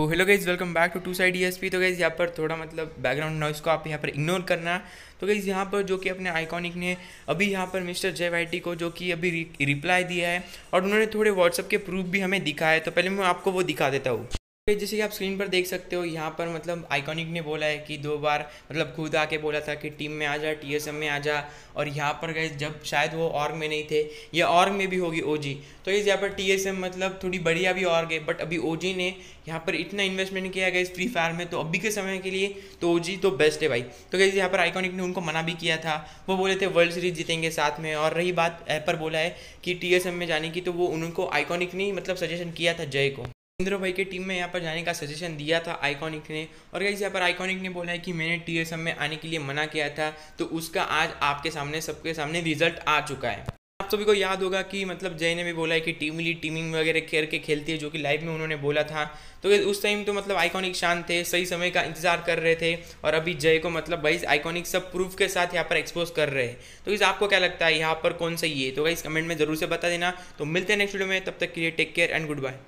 तो hello guys welcome back to to side P तो guys यहाँ पर थोड़ा मतलब बैकग्राउंड नॉइस को आप यहाँ पर इग्नोर करना तो गाइज़ यहाँ पर जो कि अपने आइकॉनिक ने अभी यहाँ पर मिस्टर जय वाइटी को जो कि अभी रिप्लाई दिया है और उन्होंने थोड़े व्हाट्सअप के प्रूफ भी हमें दिखाया है तो पहले मैं आपको वो दिखा देता हूँ जैसे कि आप स्क्रीन पर देख सकते हो यहाँ पर मतलब आइकॉनिक ने बोला है कि दो बार मतलब खुद आके बोला था कि टीम में आ जा टी में आ जा और यहाँ पर गए जब शायद वो ऑर्ग में नहीं थे या ऑर्ग में भी होगी ओजी तो इस यहाँ पर टी मतलब थोड़ी बढ़िया भी ऑर्ग है बट अभी ओजी ने यहाँ पर इतना इन्वेस्टमेंट किया गया इस फ्री फायर में तो अभी के समय के लिए तो ओ तो बेस्ट है भाई तो कैसे यहाँ पर आइकॉनिक ने उनको मना भी किया था वो बोले थे वर्ल्ड सीरीज जीतेंगे साथ में और रही बात पर बोला है कि टी में जाने की तो वो उनको आइकॉनिक ने मतलब सजेशन किया था जय को इंद्र भाई के टीम में यहाँ पर जाने का सजेशन दिया था आइकॉनिक ने और गाइज यहाँ पर आइकॉनिक ने बोला है कि मैंने टी एस एम में आने के लिए मना किया था तो उसका आज आपके सामने सबके सामने रिजल्ट आ चुका है आप सभी को याद होगा कि मतलब जय ने भी बोला है कि टीम लीड टीमिंग वगैरह करके खेलती है जो कि लाइव में उन्होंने बोला था तो उस टाइम तो मतलब आइकॉनिक शांत थे सही समय का इंतजार कर रहे थे और अभी जय को मतलब भाई आइकॉनिक सब प्रूफ के साथ यहाँ पर एक्सपोज कर रहे हैं तो इस आपको क्या लगता है यहाँ पर कौन सही है तो भाई कमेंट में जरूर से बता देना तो मिलते हैं नेक्स्ट वीडियो में तब तक के लिए take care and good bye